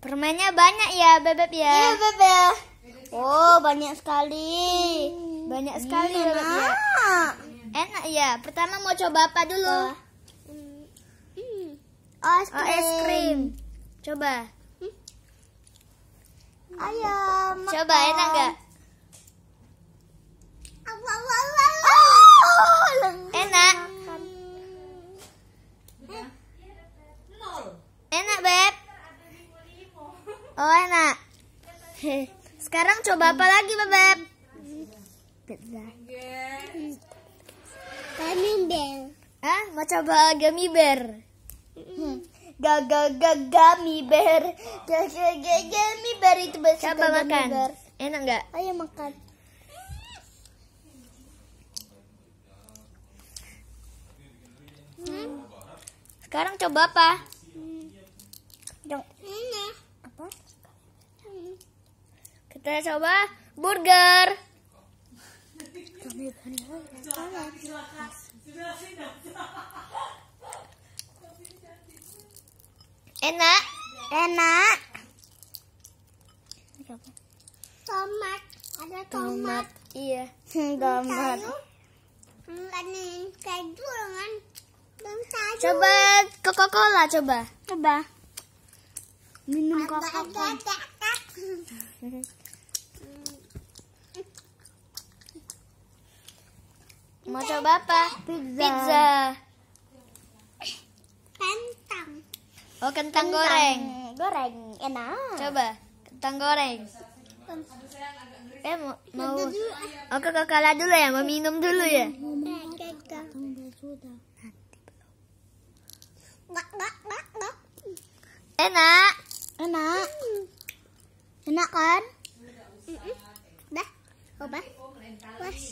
Permainnya banyak ya, Bebek ya? Iya, Bebek. Oh, banyak sekali. Hmm. Banyak iya, sekali, hmm, Bebek ya. Enak ya. Pertama mau coba apa dulu? Oh. Hmm. Oh, es krim. Oh, es krim. Coba. Hmm. Ayo, makan. Coba enak gak? Oh enak. Sekarang coba apa lagi, bebek? Gummy bear. Hah? Mau coba gummy bear? Hmm. Gaga gummy bear. Gaga gummy bear itu bahasa Coba makan. Enak nggak? Ayo makan. Hmm? Sekarang coba apa? Kita coba burger. Enak? Enak. Tomat. Ada tomat. Iya. Hmm, tomat. Ini keju dengan Coba Coca-Cola coba. Coba. Minum Coca-Cola. Mau coba apa? Pizza. Pizza. Kentang. Oh, kentang, kentang goreng. Goreng, enak. Coba kentang goreng. Eh, mau, mau. Oke, oh, kakak dulu ya, mau minum dulu ya. Enak. Enak. Enak kan? Dah, coba. Was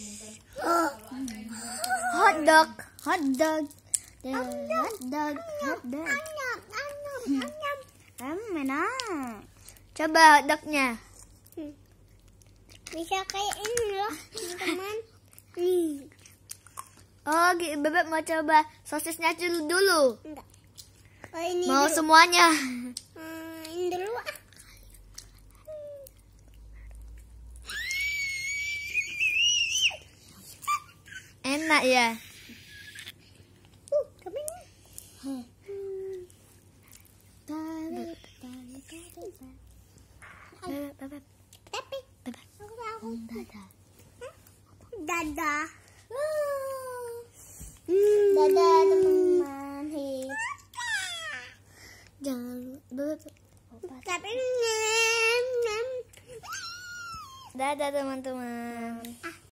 dog, hot dog, the hot dog, hot dog. Kamu mana? Coba hot dognya. Hmm. Bisa kayak ini loh, teman. Hmm. Oh, bebek mau coba sosisnya dulu. dulu. Oh, ini mau dulu. semuanya. Hmm, ini dulu ah. enak ya Dadah. teman-teman. Jangan Tapi Dadah teman-teman.